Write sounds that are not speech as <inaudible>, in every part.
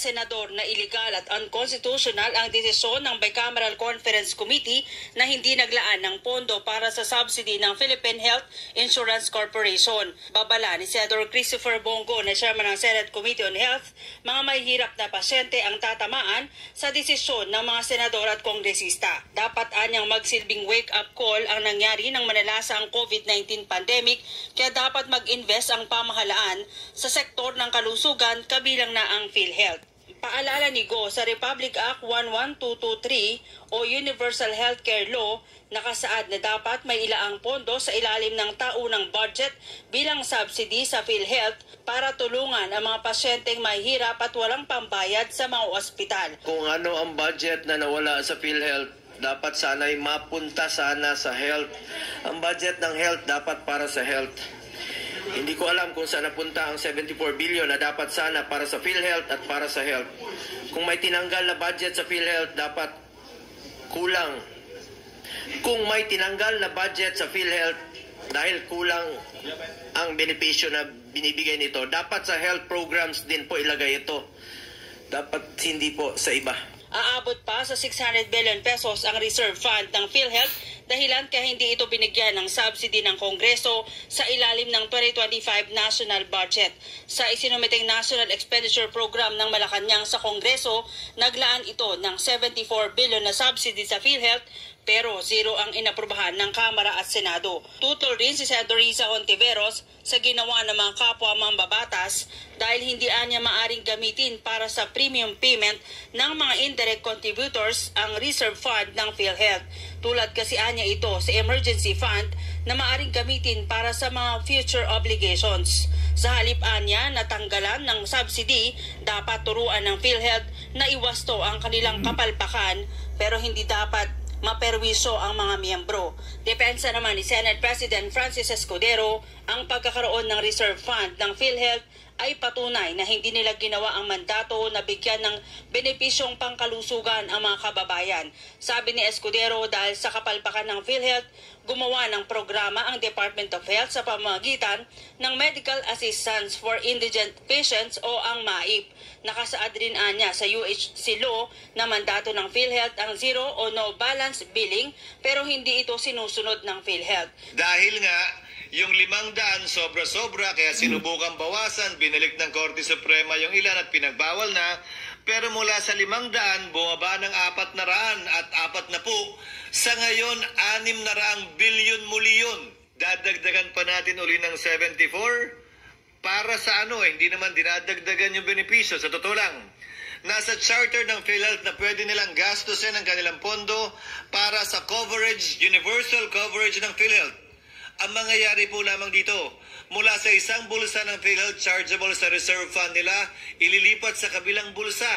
Senador na ilegal at unconstitutional ang desisyon ng Bicameral Conference Committee na hindi naglaan ng pondo para sa subsidy ng Philippine Health Insurance Corporation. Babala ni Senator Christopher Bongo na chairman ng Senate Committee on Health, mga may hirap na pasyente ang tatamaan sa desisyon ng mga senador at kongresista. Dapat anyang magsilbing wake-up call ang nangyari ng manalasa ang COVID-19 pandemic kaya dapat mag-invest ang pamahalaan sa sektor ng kalusugan kabilang na ang PhilHealth. Paalala ni Go sa Republic Act 11223 o Universal Healthcare Law nakasaad na dapat may ilaang pondo sa ilalim ng taunang budget bilang subsidy sa PhilHealth para tulungan ang mga pasyenteng mahirap at walang pambayad sa mga ospital. Kung ano ang budget na nawala sa PhilHealth, dapat sana ay mapunta sana sa health. Ang budget ng health dapat para sa health. Hindi ko alam kung saan napunta ang 74 billion na dapat sana para sa PhilHealth at para sa health. Kung may tinanggal na budget sa PhilHealth, dapat kulang. Kung may tinanggal na budget sa PhilHealth dahil kulang ang benepisyo na binibigay nito, dapat sa health programs din po ilagay ito. Dapat hindi po sa iba. Aabot pa sa 600 billion pesos ang reserve fund ng PhilHealth dahilan kaya hindi ito binigyan ng subsidy ng Kongreso sa ilalim ng 2025 national budget. Sa isinumiting National Expenditure Program ng Malacanang sa Kongreso, naglaan ito ng 74 billion na subsidy sa PhilHealth pero zero ang inaprubahan ng Kamara at Senado. Tutol rin si Senador Risa Ontiveros sa ginawa ng mga kapwa mambabatas dahil hindi anya maaring gamitin para sa premium payment ng mga indirect contributors ang reserve fund ng PhilHealth. Tulad kasi anya ito sa emergency fund na maaring gamitin para sa mga future obligations. Sa halip anya natanggalan ng subsidy, dapat turuan ng PhilHealth na iwasto ang kanilang kapalpakan pero hindi dapat maperwiso ang mga miyembro. Depensa naman ni Senate President Francis Escudero ang pagkakaroon ng reserve fund ng PhilHealth ay patunay na hindi nila ginawa ang mandato na bigyan ng benepisyong pangkalusugan ang mga kababayan. Sabi ni Escudero dahil sa kapalpakan ng PhilHealth, gumawa ng programa ang Department of Health sa pamamagitan ng Medical Assistance for Indigent Patients o ang MAIP. Nakasaad rin anya sa UHC law na mandato ng PhilHealth ang zero o no balance billing pero hindi ito sinusunod ng PhilHealth. Dahil nga yung limang daan, sobra-sobra, kaya sinubukan bawasan, binalik ng Korte Suprema yung ilan at pinagbawal na. Pero mula sa limang daan, bumaba ng apat na raan at apat na po. Sa ngayon, anim na raang bilyon muli yun. Dadagdagan pa natin uli ng 74 para sa ano eh, hindi naman dinadagdagan yung benepisyo. Sa totoo lang, nasa charter ng PhilHealth na pwede nilang gastusin ang kanilang pondo para sa coverage, universal coverage ng PhilHealth. Ang mangyayari po lamang dito, mula sa isang bulsa ng PhilHealth chargeable sa reserve fund nila, ililipat sa kabilang bulsa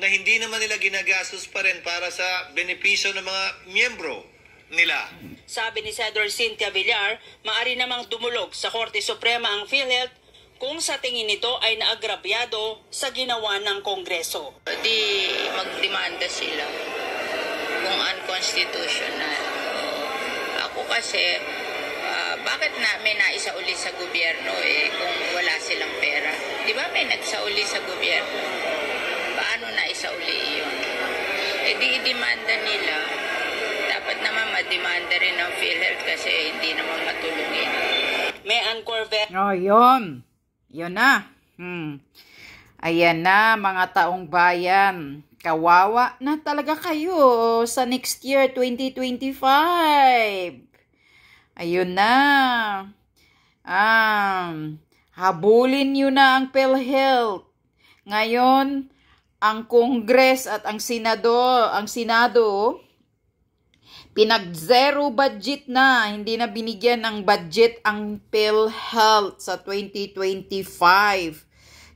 na hindi naman nila ginagastos pa rin para sa benepisyo ng mga miyembro nila. Sabi ni Senator Cynthia Villar, maari namang dumulog sa Korte Suprema ang PhilHealth kung sa tingin nito ay naagrabyado sa ginawa ng Kongreso. Di magdemanda sila kung unconstitutional. Ako kasi bakit na may naisauli sa gobyerno eh kung wala silang pera? Di ba may nagsauli sa gobyerno? Paano naisauli iyon? Eh di demanda nila. Dapat naman mademanda rin ng PhilHealth kasi eh, hindi naman matulungin. May Angkor Vet. Oh, yun. Yun na. Hmm. Ayan na mga taong bayan. Kawawa na talaga kayo sa next year 2025. Ayun na. Um, habulin nyo na ang PhilHealth. Ngayon, ang Kongres at ang Senado, ang Senado, pinag-zero budget na. Hindi na binigyan ng budget ang PhilHealth sa 2025.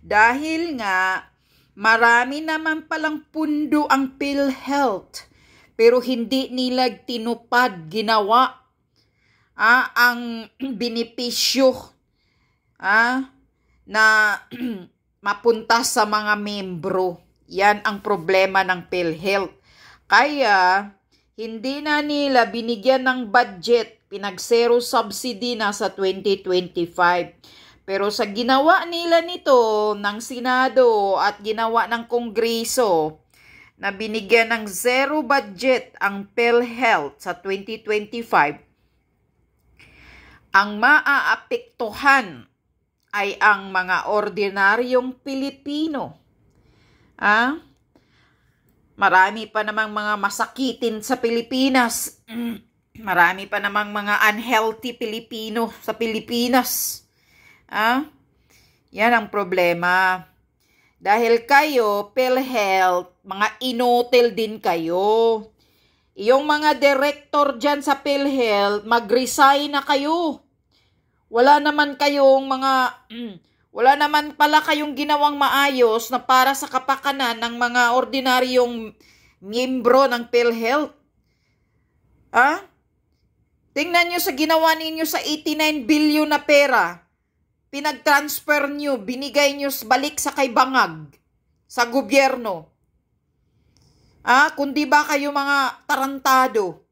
Dahil nga, marami naman palang pundo ang PhilHealth. Pero hindi nila tinupad, ginawa ah, ang <clears throat> benepisyo ah, na <clears throat> mapunta sa mga membro. Yan ang problema ng PhilHealth. Kaya, hindi na nila binigyan ng budget. Pinag-zero subsidy na sa 2025. Pero sa ginawa nila nito ng Senado at ginawa ng Kongreso, na binigyan ng zero budget ang PhilHealth sa 2025, ang maaapektuhan ay ang mga ordinaryong Pilipino. Ah? Marami pa namang mga masakitin sa Pilipinas. <clears throat> Marami pa namang mga unhealthy Pilipino sa Pilipinas. Ah? Yan ang problema. Dahil kayo, PhilHealth, mga inotel din kayo. Yung mga director dyan sa PhilHealth, mag-resign na kayo. Wala naman kayong mga... Mm, wala naman pala kayong ginawang maayos na para sa kapakanan ng mga ordinaryong miyembro ng PhilHealth. Ha? Tingnan nyo sa ginawa ninyo sa 89 billion na pera. Pinag-transfer nyo, binigay nyo balik sa kay Bangag, sa gobyerno. Ah, kundi ba kayo mga tarantado?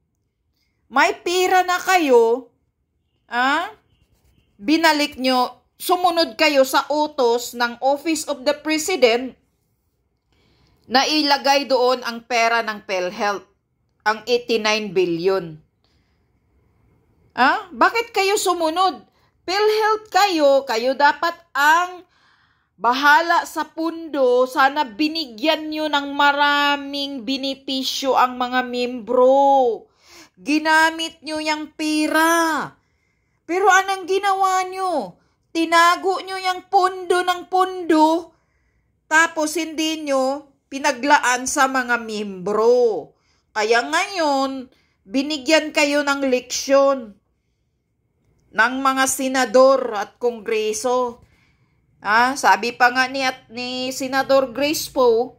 May pira na kayo, ah, binalik nyo, sumunod kayo sa utos ng Office of the President na ilagay doon ang pera ng PhilHealth, ang 89 billion. Ah, bakit kayo sumunod? PhilHealth kayo, kayo dapat ang Bahala sa pundo, sana binigyan nyo ng maraming binipisyo ang mga membro. Ginamit nyo yung pera. Pero anong ginawa nyo? Tinago nyo yung pundo ng pundo, tapos hindi nyo pinaglaan sa mga membro. Kaya ngayon, binigyan kayo ng leksyon ng mga senador at kongreso Ah, Sabi pa nga ni, at ni Senator Grace Poe,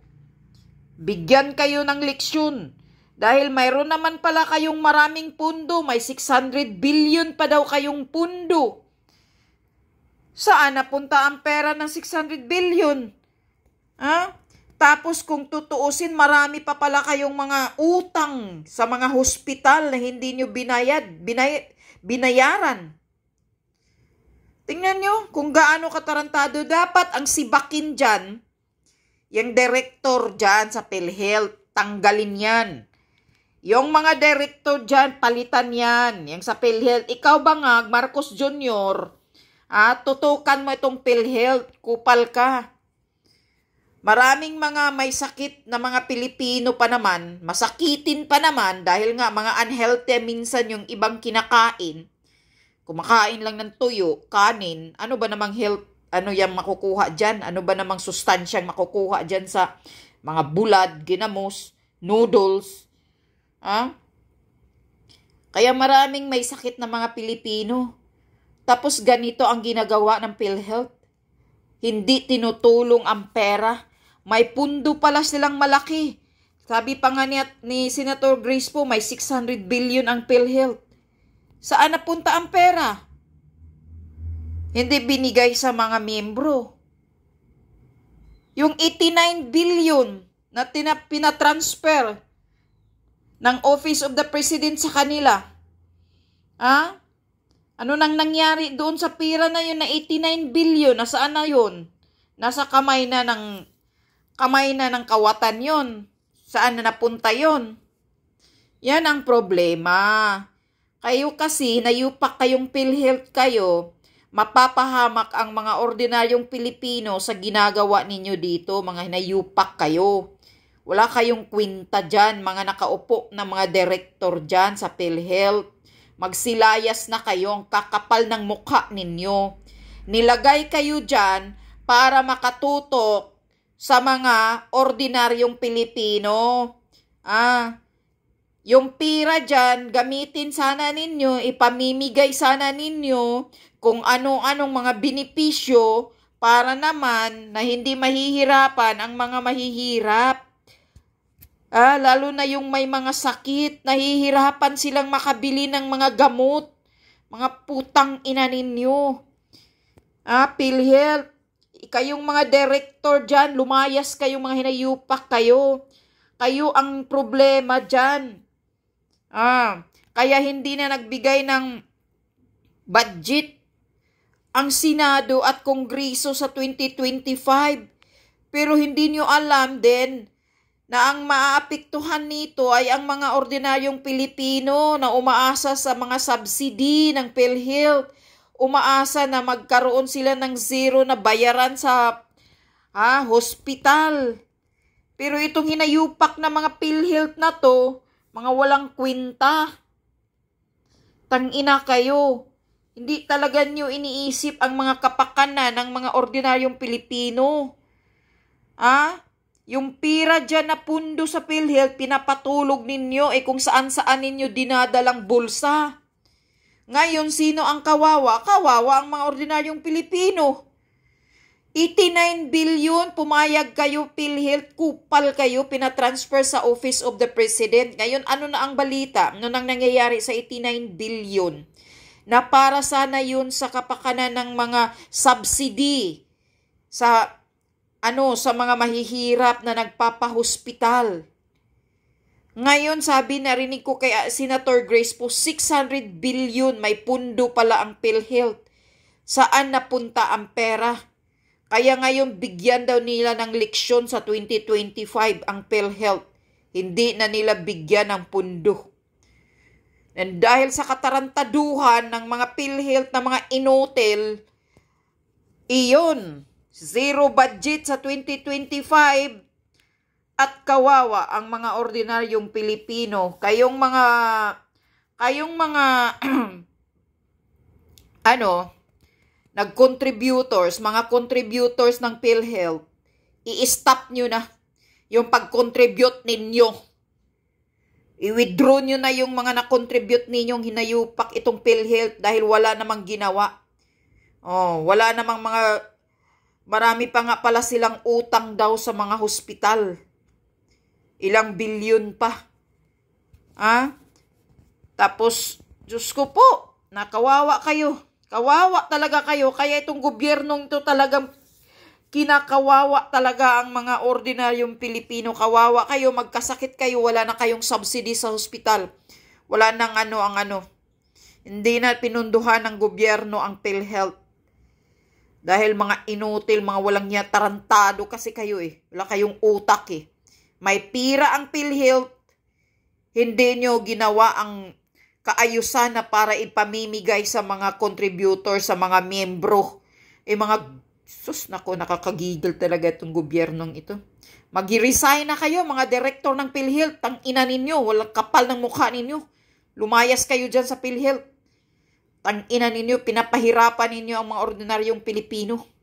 bigyan kayo ng leksyon. Dahil mayroon naman pala kayong maraming pundo, may 600 billion pa daw kayong pundo. Saan napunta ang pera ng 600 billion? Ha? Tapos kung tutuusin, marami pa pala kayong mga utang sa mga hospital na hindi nyo binayad, binay, binayaran. Tingnan nyo kung gaano katarantado dapat ang sibakin dyan. Yung director dyan sa PhilHealth, tanggalin yan. Yung mga director dyan, palitan yan. Yung sa PhilHealth, ikaw ba nga, Marcos Jr., ah, tutukan mo itong PhilHealth, kupal ka. Maraming mga may sakit na mga Pilipino pa naman, masakitin pa naman dahil nga mga unhealthy minsan yung ibang kinakain Kumakain lang ng tuyo, kanin, ano ba namang health, ano yung makukuha dyan? Ano ba namang sustansyang makukuha dyan sa mga bulad, ginamos, noodles? Ha? Kaya maraming may sakit na mga Pilipino. Tapos ganito ang ginagawa ng PhilHealth. Hindi tinutulong ang pera. May pundo pala silang malaki. Sabi pa nga ni, ni Senator Grace po, may 600 billion ang PhilHealth. Saan napunta ang pera? Hindi binigay sa mga miyembro. Yung 89 billion na tina, pinatransfer ng Office of the President sa kanila. Ha? Ano nang nangyari doon sa pira na yun na 89 billion? Nasaan na yun? Nasa kamay na ng kamay na ng kawatan yun. Saan na napunta yun? Yan ang problema. Kayo kasi nayupak kayong PhilHealth kayo, mapapahamak ang mga ordinaryong Pilipino sa ginagawa ninyo dito, mga nayupak kayo. Wala kayong kwinta dyan, mga nakaupo na mga direktor dyan sa PhilHealth. Magsilayas na kayo, ang kakapal ng mukha ninyo. Nilagay kayo dyan para makatutok sa mga ordinaryong Pilipino. Ah, yung pira dyan, gamitin sana ninyo, ipamimigay sana ninyo kung ano-anong mga binipisyo para naman na hindi mahihirapan ang mga mahihirap. Ah, lalo na yung may mga sakit, nahihirapan silang makabili ng mga gamot. Mga putang ina ninyo. Ah, PhilHealth, kayong mga director dyan, lumayas kayong mga hinayupak kayo. Kayo ang problema dyan. Ah, kaya hindi na nagbigay ng budget ang Senado at Kongreso sa 2025. Pero hindi nyo alam din na ang maaapektuhan nito ay ang mga ordinaryong Pilipino na umaasa sa mga subsidy ng PhilHealth, umaasa na magkaroon sila ng zero na bayaran sa ah, hospital. Pero itong hinayupak na mga PhilHealth na to, mga walang kwinta. Tangina kayo. Hindi talaga nyo iniisip ang mga kapakanan ng mga ordinaryong Pilipino. Ah? Yung pira dyan na pundo sa PhilHealth, pinapatulog ninyo eh kung saan-saan ninyo dinadalang bulsa. Ngayon, sino ang kawawa? Kawawa ang mga ordinaryong Pilipino. 89 billion, pumayag kayo PhilHealth, kupal kayo, pinatransfer sa Office of the President. Ngayon, ano na ang balita? Ano nang nangyayari sa 89 billion? Na para sana yun sa kapakanan ng mga subsidy sa ano sa mga mahihirap na nagpapahospital. Ngayon, sabi narinig ko kay ah, Senator Grace po, 600 billion, may pundo pala ang PhilHealth. Saan napunta ang pera? Kaya ngayon bigyan daw nila ng leksyon sa 2025 ang PhilHealth. Hindi na nila bigyan ng pundo. And dahil sa katarantaduhan ng mga PhilHealth na mga inotel, iyon, zero budget sa 2025 at kawawa ang mga ordinaryong Pilipino. Kayong mga, kayong mga, <clears throat> ano, nag-contributors, mga contributors ng PhilHealth, i-stop nyo na yung pag-contribute ninyo. I-withdraw nyo na yung mga na-contribute ninyong hinayupak itong PhilHealth dahil wala namang ginawa. Oh, wala namang mga marami pa nga pala silang utang daw sa mga hospital. Ilang bilyon pa. Ha? Ah? Tapos, Diyos ko po, nakawawa kayo. Kawawa talaga kayo. Kaya itong gobyernong ito talagang kinakawawa talaga ang mga ordinaryong Pilipino. Kawawa kayo, magkasakit kayo, wala na kayong subsidy sa hospital. Wala nang ano ang ano. Hindi na pinunduhan ng gobyerno ang PhilHealth. Dahil mga inutil, mga walang niya, tarantado kasi kayo eh. Wala kayong utak eh. May pira ang PhilHealth. Hindi nyo ginawa ang kaayusan na para ipamimigay sa mga contributor, sa mga membro. E mga, sus nako, nakakagigil talaga itong gobyernong ito. Mag-resign na kayo mga direktor ng PhilHealth, tang ina ninyo, walang kapal ng mukha ninyo. Lumayas kayo dyan sa PhilHealth. Tang ina ninyo, pinapahirapan ninyo ang mga ordinaryong Pilipino.